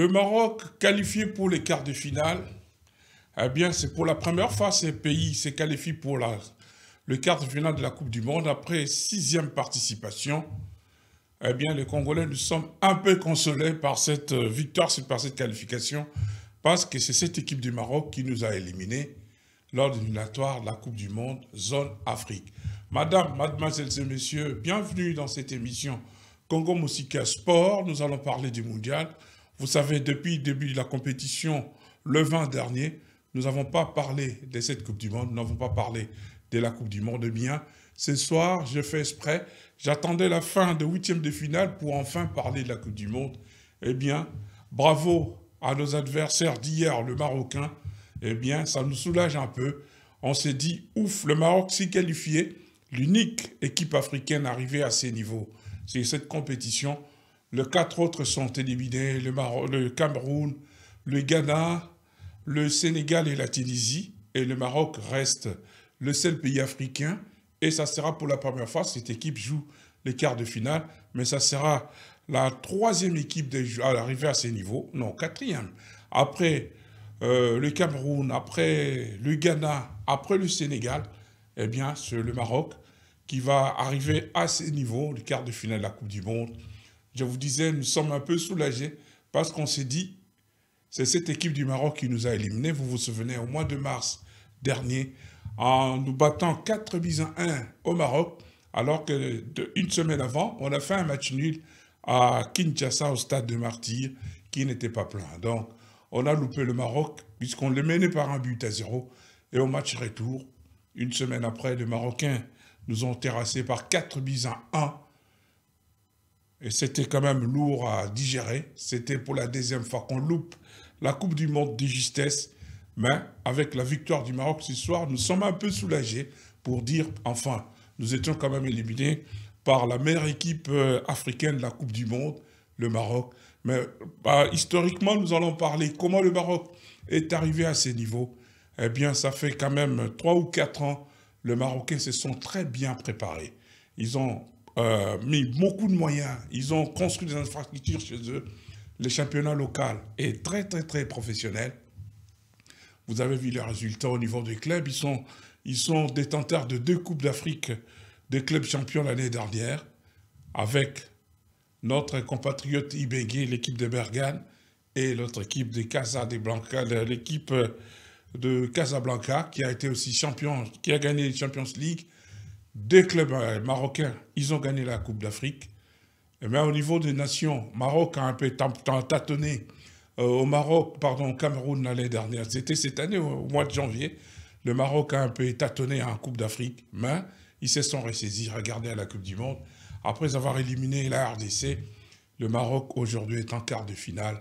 Le Maroc qualifié pour les quarts de finale, eh bien, c'est pour la première fois ce pays se qualifie pour la, le quart de finale de la Coupe du Monde après sixième participation. Eh bien, les Congolais, nous sommes un peu consolés par cette euh, victoire, par cette qualification, parce que c'est cette équipe du Maroc qui nous a éliminés lors de l'éliminatoire de la Coupe du Monde Zone Afrique. Madame, mademoiselles et messieurs, bienvenue dans cette émission Congo Musica Sport. Nous allons parler du mondial. Vous savez, depuis le début de la compétition, le 20 dernier, nous n'avons pas parlé de cette Coupe du Monde, nous n'avons pas parlé de la Coupe du Monde. Eh bien, ce soir, je fais exprès, j'attendais la fin de huitième de finale pour enfin parler de la Coupe du Monde. Eh bien, bravo à nos adversaires d'hier, le Marocain. Eh bien, ça nous soulage un peu. On s'est dit, ouf, le Maroc s'est qualifié, l'unique équipe africaine arrivée à ces niveaux. C'est cette compétition les quatre autres sont éliminés, le, Cameroun, le Ghana, le Sénégal et la Tunisie. Et le Maroc reste le seul pays africain. Et ça sera pour la première fois, cette équipe joue les quarts de finale. Mais ça sera la troisième équipe à arriver à ces niveaux. Non, quatrième. Après euh, le Cameroun, après le Ghana, après le Sénégal, eh bien, c'est le Maroc qui va arriver à ces niveaux, les quarts de finale de la Coupe du Monde je vous disais, nous sommes un peu soulagés parce qu'on s'est dit, c'est cette équipe du Maroc qui nous a éliminés. Vous vous souvenez, au mois de mars dernier, en nous battant 4 buts à 1 au Maroc, alors que une semaine avant, on a fait un match nul à Kinshasa au stade de Martyrs qui n'était pas plein. Donc, on a loupé le Maroc puisqu'on le menait par un but à zéro. Et au match retour, une semaine après, les Marocains nous ont terrassés par 4 buts à 1 et c'était quand même lourd à digérer. C'était pour la deuxième fois qu'on loupe la Coupe du Monde de justesse. Mais avec la victoire du Maroc ce soir, nous sommes un peu soulagés pour dire enfin, nous étions quand même éliminés par la meilleure équipe euh, africaine de la Coupe du Monde, le Maroc. Mais bah, historiquement, nous allons parler comment le Maroc est arrivé à ces niveaux. Eh bien, ça fait quand même trois ou quatre ans, les Marocains se sont très bien préparés. Ils ont euh, mis beaucoup de moyens. Ils ont construit des infrastructures chez eux. Le championnat local est très, très, très professionnel. Vous avez vu les résultats au niveau des clubs. Ils sont, ils sont détenteurs de deux Coupes d'Afrique des clubs champions l'année dernière avec notre compatriote Ibegui, l'équipe de Bergane, et notre équipe de Casablanca, l'équipe euh, de Casablanca, qui a été aussi champion, qui a gagné les Champions League deux clubs euh, marocains, ils ont gagné la Coupe d'Afrique. Mais eh au niveau des nations, Maroc a un peu tâtonné euh, au Maroc, pardon, au Cameroun l'année dernière. C'était cette année, au mois de janvier, le Maroc a un peu tâtonné en Coupe d'Afrique, mais ils se sont ressaisis, regardez à la Coupe du Monde. Après avoir éliminé la RDC, le Maroc aujourd'hui est en quart de finale.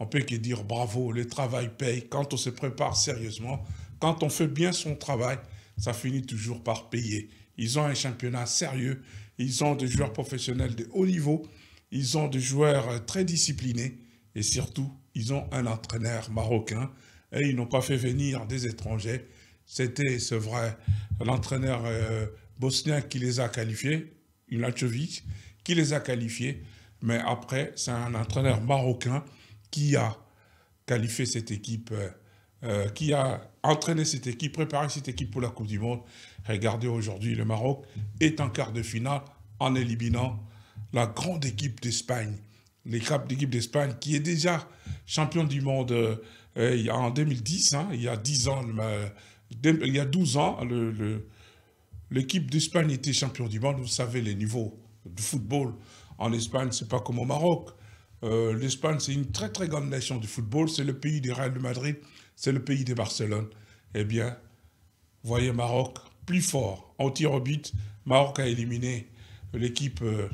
On peut que dire bravo, le travail paye. Quand on se prépare sérieusement, quand on fait bien son travail, ça finit toujours par payer. Ils ont un championnat sérieux. Ils ont des joueurs professionnels de haut niveau. Ils ont des joueurs euh, très disciplinés. Et surtout, ils ont un entraîneur marocain. Et ils n'ont pas fait venir des étrangers. C'était, c'est vrai, l'entraîneur euh, bosnien qui les a qualifiés, Ilachovic, qui les a qualifiés. Mais après, c'est un entraîneur marocain qui a qualifié cette équipe. Euh, euh, qui a entraîné cette équipe, préparé cette équipe pour la Coupe du Monde. Regardez aujourd'hui, le Maroc est en quart de finale en éliminant la grande équipe d'Espagne. L'équipe d'Espagne qui est déjà champion du monde en euh, 2010, il y a 10 ans, hein, il y a 12 ans, euh, l'équipe d'Espagne était champion du monde. Vous savez, les niveaux du football en Espagne, c'est pas comme au Maroc. L'Espagne, c'est une très très grande nation du football. C'est le pays des Real de Madrid c'est le pays de Barcelone. Eh bien, voyez Maroc plus fort. En tir au but, Maroc a éliminé l'équipe euh,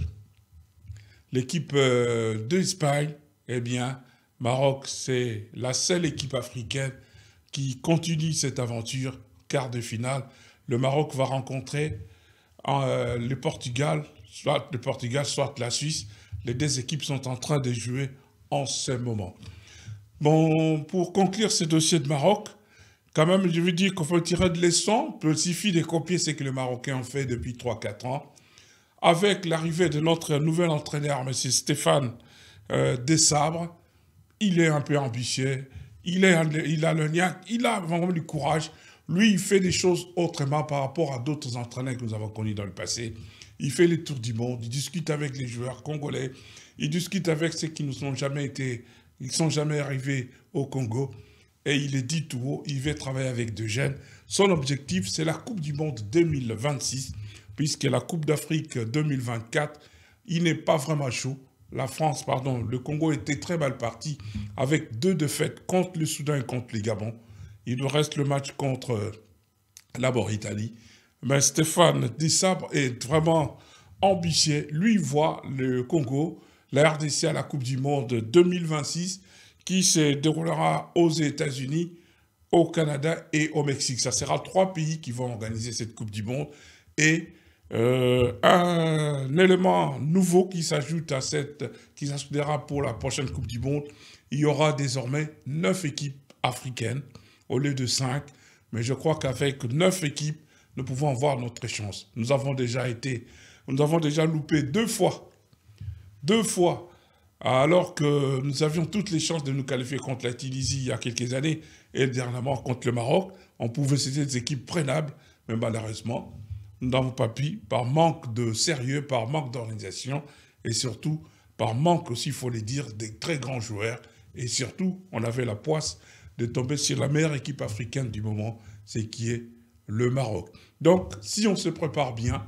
euh, d'Espagne. Eh bien, Maroc, c'est la seule équipe africaine qui continue cette aventure, quart de finale. Le Maroc va rencontrer euh, le Portugal, soit le Portugal, soit la Suisse. Les deux équipes sont en train de jouer en ce moment. Bon, pour conclure ce dossier de Maroc, quand même, je veux dire qu'on faut tirer de leçons, il suffit de copier ce que les Marocains ont fait depuis 3-4 ans. Avec l'arrivée de notre nouvel entraîneur, M. Stéphane euh, Desabres, il est un peu ambitieux, il, est, il a le niaque, il a vraiment du courage. Lui, il fait des choses autrement par rapport à d'autres entraîneurs que nous avons connus dans le passé. Il fait les tours du monde, il discute avec les joueurs congolais, il discute avec ceux qui ne nous ont jamais été ils ne sont jamais arrivés au Congo. Et il est dit tout haut, il va travailler avec deux jeunes. Son objectif, c'est la Coupe du Monde 2026, puisque la Coupe d'Afrique 2024, il n'est pas vraiment chaud. La France, pardon, le Congo était très mal parti avec deux défaites contre le Soudan et contre le Gabon. Il nous reste le match contre la euh, Italie. Mais Stéphane Dissabre est vraiment ambitieux. Lui, voit le Congo la RDC à la Coupe du Monde 2026 qui se déroulera aux États-Unis, au Canada et au Mexique. Ça sera trois pays qui vont organiser cette Coupe du Monde. Et euh, un élément nouveau qui s'ajoute à cette, qui s'ajoutera pour la prochaine Coupe du Monde, il y aura désormais neuf équipes africaines au lieu de cinq. Mais je crois qu'avec neuf équipes, nous pouvons avoir notre chance. Nous avons déjà été, nous avons déjà loupé deux fois deux fois, alors que nous avions toutes les chances de nous qualifier contre la Tunisie il y a quelques années et dernièrement contre le Maroc. On pouvait citer des équipes prenables, mais malheureusement, nous n'avons pas pu, par manque de sérieux, par manque d'organisation et surtout par manque aussi, il faut le dire, des très grands joueurs. Et surtout, on avait la poisse de tomber sur la meilleure équipe africaine du moment, c'est qui est le Maroc. Donc, si on se prépare bien,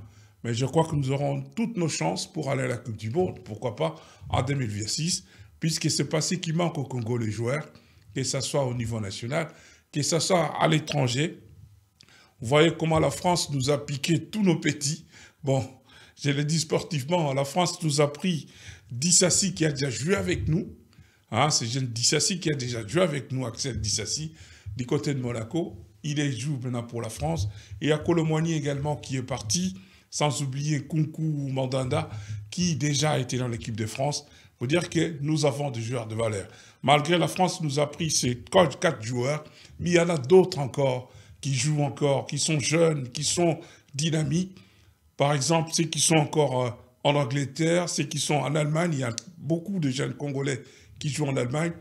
mais je crois que nous aurons toutes nos chances pour aller à la Coupe du Monde. Pourquoi pas en 2026, puisque c'est pas ce qui manque au Congo, les joueurs, que ce soit au niveau national, que ce soit à l'étranger. Vous voyez comment la France nous a piqué tous nos petits. Bon, je le dis sportivement, la France nous a pris Dissassi qui a déjà joué avec nous. C'est hein, c'est jeune Dissassi qui a déjà joué avec nous, Axel Dissassi, du côté de Monaco. Il est joue maintenant pour la France. Et il y a également qui est parti sans oublier Kunku ou Mandanda, qui déjà était dans l'équipe de France. Il dire que nous avons des joueurs de valeur. Malgré la France nous a pris ces quatre joueurs, mais il y en a d'autres encore qui jouent encore, qui sont jeunes, qui sont dynamiques. Par exemple, ceux qui sont encore euh, en Angleterre, ceux qui sont en Allemagne, il y a beaucoup de jeunes Congolais qui jouent en Allemagne.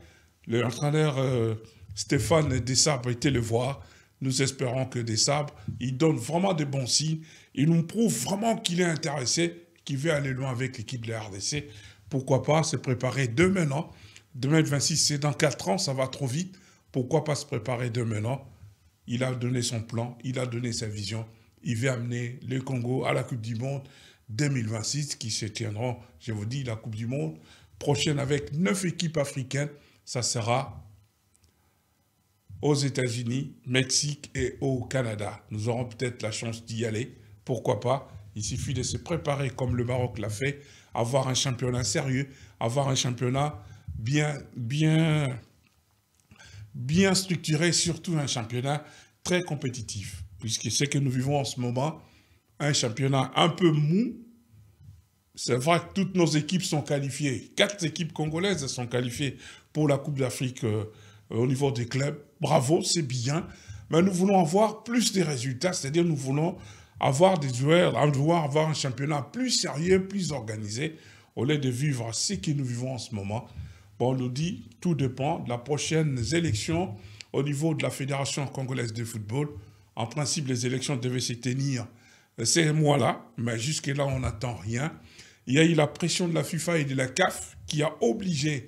L'entraîneur euh, Stéphane Stéphane a était le voir. Nous espérons que Dessab, il donne vraiment de bons signes il nous prouve vraiment qu'il est intéressé, qu'il veut aller loin avec l'équipe de la RDC. Pourquoi pas se préparer Demain maintenant 2026, c'est dans 4 ans, ça va trop vite. Pourquoi pas se préparer demain, maintenant Il a donné son plan, il a donné sa vision. Il veut amener le Congo à la Coupe du Monde 2026 qui se tiendra, je vous dis, la Coupe du Monde prochaine avec 9 équipes africaines. Ça sera aux États-Unis, Mexique et au Canada. Nous aurons peut-être la chance d'y aller pourquoi pas Il suffit de se préparer comme le Maroc l'a fait, avoir un championnat sérieux, avoir un championnat bien, bien, bien structuré, surtout un championnat très compétitif, puisque ce que nous vivons en ce moment, un championnat un peu mou. C'est vrai que toutes nos équipes sont qualifiées. Quatre équipes congolaises sont qualifiées pour la Coupe d'Afrique euh, au niveau des clubs. Bravo, c'est bien. Mais nous voulons avoir plus de résultats, c'est-à-dire nous voulons avoir des joueurs, avoir un championnat plus sérieux, plus organisé, au lieu de vivre ce que nous vivons en ce moment. Bon, on nous dit, tout dépend de la prochaine élection au niveau de la Fédération congolaise de football. En principe, les élections devaient se tenir euh, ces mois-là, mais jusque-là, on n'attend rien. Il y a eu la pression de la FIFA et de la CAF qui a obligé,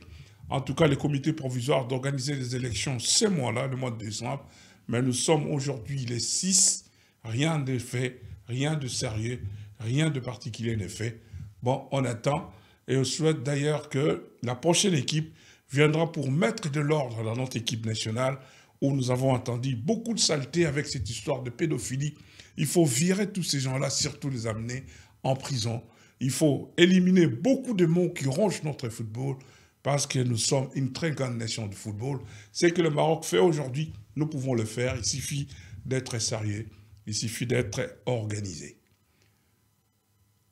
en tout cas, les comités provisoires d'organiser les élections ces mois-là, le mois de décembre. Mais nous sommes aujourd'hui les 6 Rien n'est fait, rien de sérieux, rien de particulier n'est fait. Bon, on attend et on souhaite d'ailleurs que la prochaine équipe viendra pour mettre de l'ordre dans notre équipe nationale où nous avons entendu beaucoup de saleté avec cette histoire de pédophilie. Il faut virer tous ces gens-là, surtout les amener en prison. Il faut éliminer beaucoup de mots qui rongent notre football parce que nous sommes une très grande nation de football. Ce que le Maroc fait aujourd'hui, nous pouvons le faire. Il suffit d'être sérieux, il suffit d'être organisé.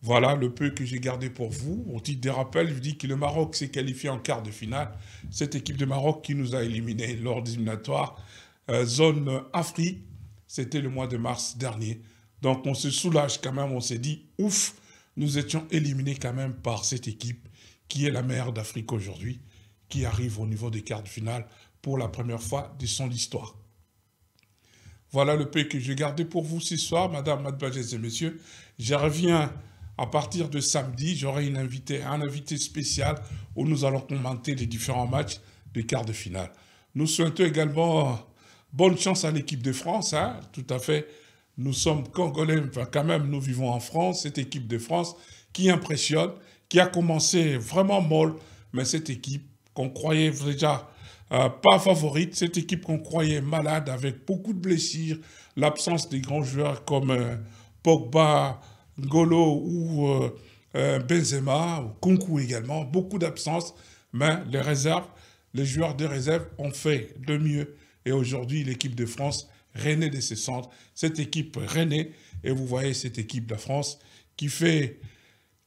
Voilà le peu que j'ai gardé pour vous. Au titre des rappels, je dis que le Maroc s'est qualifié en quart de finale. Cette équipe de Maroc qui nous a éliminés lors des éliminatoires euh, zone Afrique, c'était le mois de mars dernier. Donc on se soulage quand même, on s'est dit, ouf, nous étions éliminés quand même par cette équipe qui est la mère d'Afrique aujourd'hui, qui arrive au niveau des quarts de finale pour la première fois de son histoire. Voilà le pays que j'ai gardé pour vous ce soir, Madame, Mademoiselle et Messieurs. Je reviens à partir de samedi. J'aurai une invitée, un invité spécial où nous allons commenter les différents matchs des quarts de finale. Nous souhaitons également bonne chance à l'équipe de France. Hein. tout à fait. Nous sommes Congolais, enfin, quand même, nous vivons en France. Cette équipe de France qui impressionne, qui a commencé vraiment molle, mais cette équipe qu'on croyait déjà euh, pas favorite. Cette équipe qu'on croyait malade avec beaucoup de blessures, l'absence des grands joueurs comme euh, Pogba, Ngolo ou euh, Benzema, ou Kunku également, beaucoup d'absences, mais les réserves, les joueurs de réserve ont fait de mieux. Et aujourd'hui, l'équipe de France renaît de ses centres. Cette équipe renaît, et vous voyez cette équipe de France qui fait,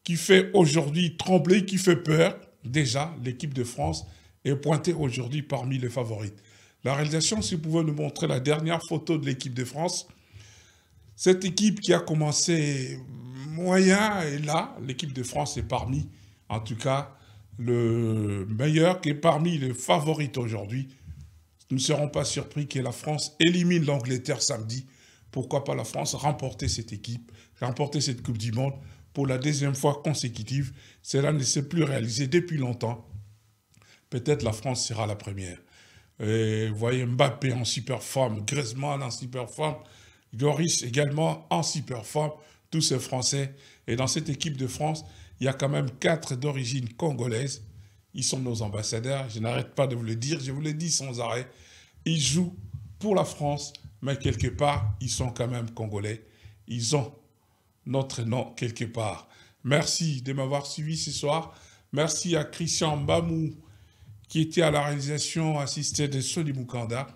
qui fait aujourd'hui trembler, qui fait peur. Déjà, l'équipe de France est aujourd'hui parmi les favorites. La réalisation, si vous pouvez nous montrer la dernière photo de l'équipe de France, cette équipe qui a commencé moyen et là, l'équipe de France est parmi, en tout cas, le meilleur qui est parmi les favorites aujourd'hui. Nous ne serons pas surpris que la France élimine l'Angleterre samedi. Pourquoi pas la France remporter cette équipe, remporter cette Coupe du Monde pour la deuxième fois consécutive Cela ne s'est plus réalisé depuis longtemps peut-être la France sera la première. vous voyez Mbappé en super forme, Griezmann en super forme, Goris également en super forme, tous ces Français. Et dans cette équipe de France, il y a quand même quatre d'origine congolaise. Ils sont nos ambassadeurs, je n'arrête pas de vous le dire, je vous le dis sans arrêt. Ils jouent pour la France, mais quelque part, ils sont quand même congolais. Ils ont notre nom quelque part. Merci de m'avoir suivi ce soir. Merci à Christian Bamou qui était à la réalisation assistée de Sony Mukanda.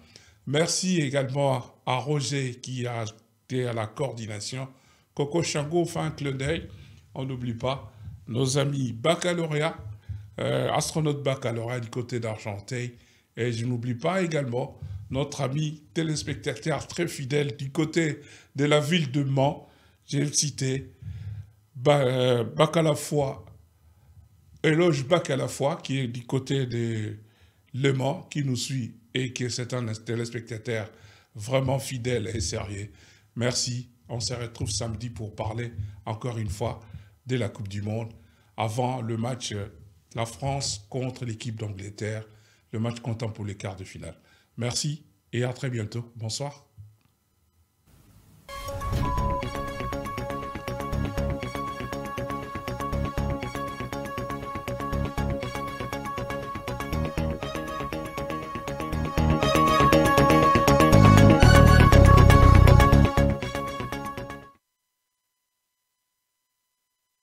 Merci également à Roger qui a été à la coordination. Coco Chango fait un On n'oublie pas nos amis baccalauréat, euh, astronautes baccalauréat du côté d'Argenteuil. Et je n'oublie pas également notre ami téléspectateur très fidèle du côté de la ville de Mans. J'ai cité bah, Éloge Bac à la fois, qui est du côté de Le qui nous suit et qui est un téléspectateur vraiment fidèle et sérieux. Merci. On se retrouve samedi pour parler encore une fois de la Coupe du Monde avant le match euh, la France contre l'équipe d'Angleterre, le match comptant pour les quarts de finale. Merci et à très bientôt. Bonsoir.